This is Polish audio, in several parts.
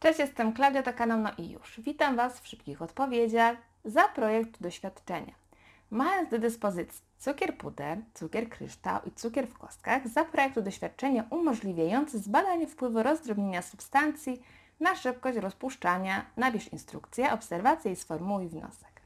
Cześć, jestem Klaudia, to No i już. Witam Was w szybkich odpowiedziach za projekt doświadczenia. Mając do dyspozycji cukier puder, cukier kryształ i cukier w kostkach, za projektu doświadczenia umożliwiający zbadanie wpływu rozdrobnienia substancji na szybkość rozpuszczania, nabierz instrukcję, obserwację i sformułuj wniosek.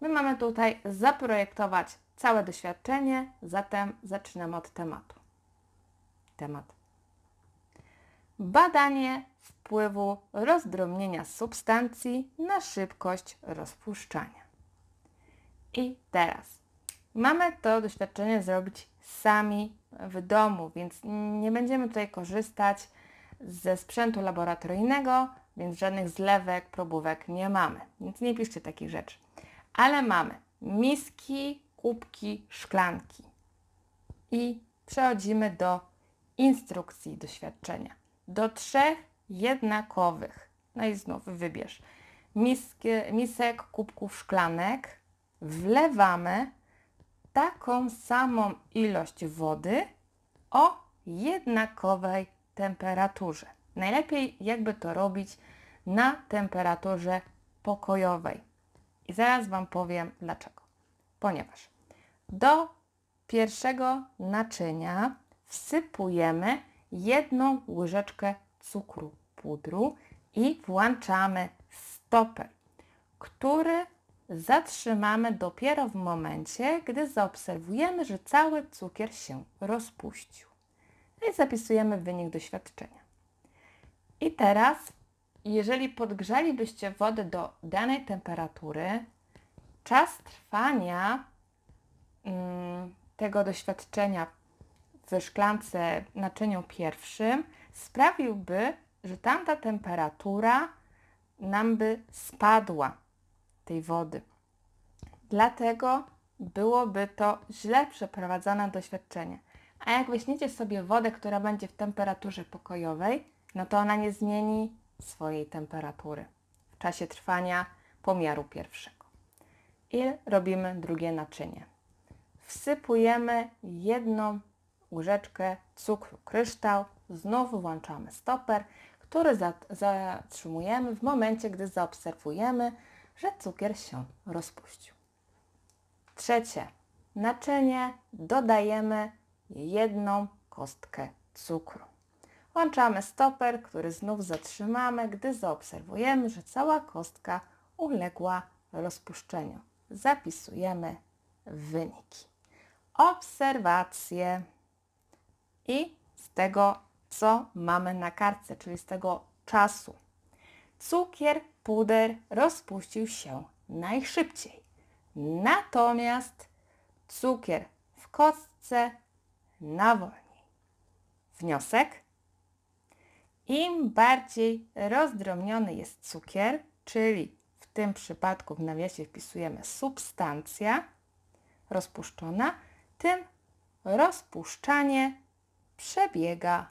My mamy tutaj zaprojektować całe doświadczenie, zatem zaczynamy od tematu. Temat. Badanie wpływu rozdrobnienia substancji na szybkość rozpuszczania. I teraz mamy to doświadczenie zrobić sami w domu, więc nie będziemy tutaj korzystać ze sprzętu laboratoryjnego, więc żadnych zlewek, probówek nie mamy. Więc nie piszcie takich rzeczy. Ale mamy miski, kubki, szklanki. I przechodzimy do instrukcji doświadczenia. Do trzech jednakowych. No i znów wybierz. Miski, misek, kubków szklanek wlewamy taką samą ilość wody o jednakowej temperaturze. Najlepiej jakby to robić na temperaturze pokojowej. I zaraz Wam powiem dlaczego. Ponieważ do pierwszego naczynia wsypujemy jedną łyżeczkę cukru pudru i włączamy stopę, który zatrzymamy dopiero w momencie, gdy zaobserwujemy, że cały cukier się rozpuścił. No i zapisujemy wynik doświadczenia. I teraz, jeżeli podgrzalibyście wodę do danej temperatury, czas trwania mm, tego doświadczenia w szklance naczyniu pierwszym sprawiłby, że tamta temperatura nam by spadła tej wody. Dlatego byłoby to źle przeprowadzone doświadczenie. A jak weźmiecie sobie wodę, która będzie w temperaturze pokojowej, no to ona nie zmieni swojej temperatury w czasie trwania pomiaru pierwszego. I robimy drugie naczynie. Wsypujemy jedną łyżeczkę cukru kryształ znowu włączamy stoper, który zatrzymujemy w momencie, gdy zaobserwujemy, że cukier się rozpuścił. Trzecie naczynie dodajemy jedną kostkę cukru. Włączamy stoper, który znów zatrzymamy, gdy zaobserwujemy, że cała kostka uległa rozpuszczeniu. Zapisujemy wyniki. Obserwacje i z tego co mamy na kartce, czyli z tego czasu. Cukier, puder rozpuścił się najszybciej. Natomiast cukier w kostce na wolniej. Wniosek? Im bardziej rozdrobniony jest cukier, czyli w tym przypadku w nawiasie wpisujemy substancja rozpuszczona, tym rozpuszczanie przebiega